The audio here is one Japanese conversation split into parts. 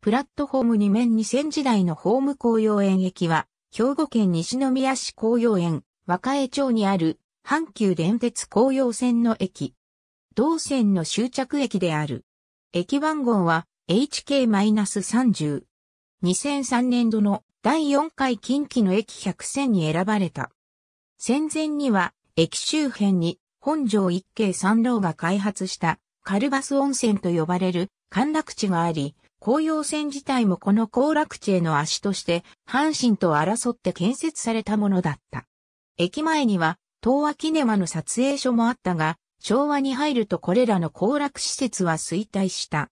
プラットフォーム2面2000時代のホーム紅葉園駅は、兵庫県西宮市紅葉園、和歌江町にある、阪急電鉄紅葉線の駅。同線の終着駅である。駅番号は HK-30。2003年度の第4回近畿の駅100選に選ばれた。戦前には駅周辺に本城一景三郎が開発したカルバス温泉と呼ばれる歓楽地があり、紅葉線自体もこの行楽地への足として、阪神と争って建設されたものだった。駅前には、東亜キネマの撮影所もあったが、昭和に入るとこれらの行楽施設は衰退した。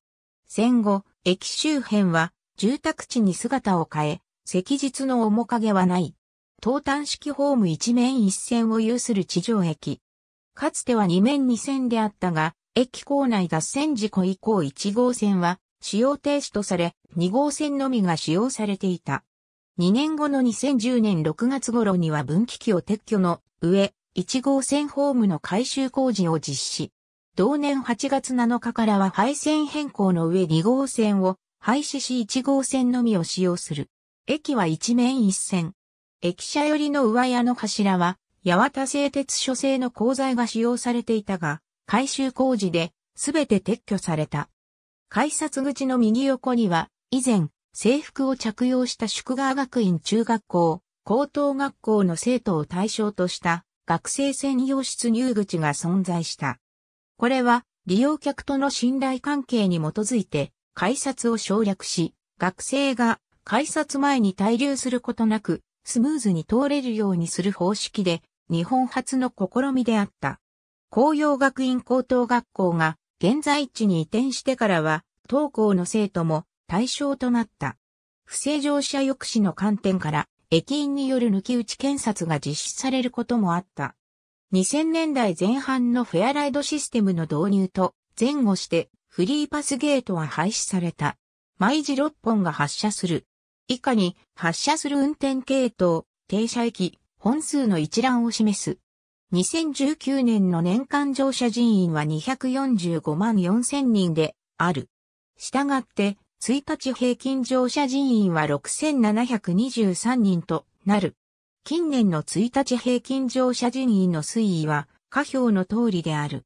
戦後、駅周辺は住宅地に姿を変え、石実の面影はない。東端式ホーム一面一線を有する地上駅。かつては二面二線であったが、駅構内脱線事故以降一号線は使用停止とされ、2号線のみが使用されていた。2年後の2010年6月頃には分岐器を撤去の上、1号線ホームの改修工事を実施。同年8月7日からは配線変更の上2号線を廃止し1号線のみを使用する。駅は一面一線。駅舎寄りの上屋の柱は、八幡製鉄所製の鋼材が使用されていたが、改修工事で全て撤去された。改札口の右横には、以前、制服を着用した宿川学院中学校、高等学校の生徒を対象とした学生専用室入口が存在した。これは利用客との信頼関係に基づいて改札を省略し、学生が改札前に滞留することなくスムーズに通れるようにする方式で日本初の試みであった。紅葉学院高等学校が現在地に移転してからは、当校の生徒も対象となった。不正乗車抑止の観点から、駅員による抜き打ち検察が実施されることもあった。2000年代前半のフェアライドシステムの導入と前後してフリーパスゲートは廃止された。毎時6本が発車する。以下に発車する運転系統、停車駅、本数の一覧を示す。2019年の年間乗車人員は245万4000人である。したがって、1日平均乗車人員は6723人となる。近年の1日平均乗車人員の推移は、下表の通りである。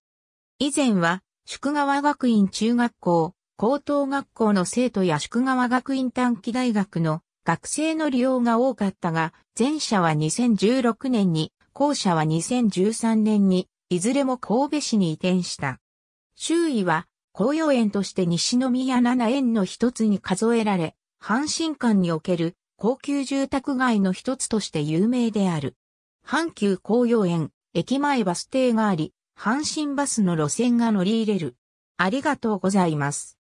以前は、宿川学院中学校、高等学校の生徒や宿川学院短期大学の学生の利用が多かったが、前者は2016年に校舎は2013年に、いずれも神戸市に移転した。周囲は、紅葉園として西宮七園の一つに数えられ、阪神間における高級住宅街の一つとして有名である。阪急紅葉園、駅前バス停があり、阪神バスの路線が乗り入れる。ありがとうございます。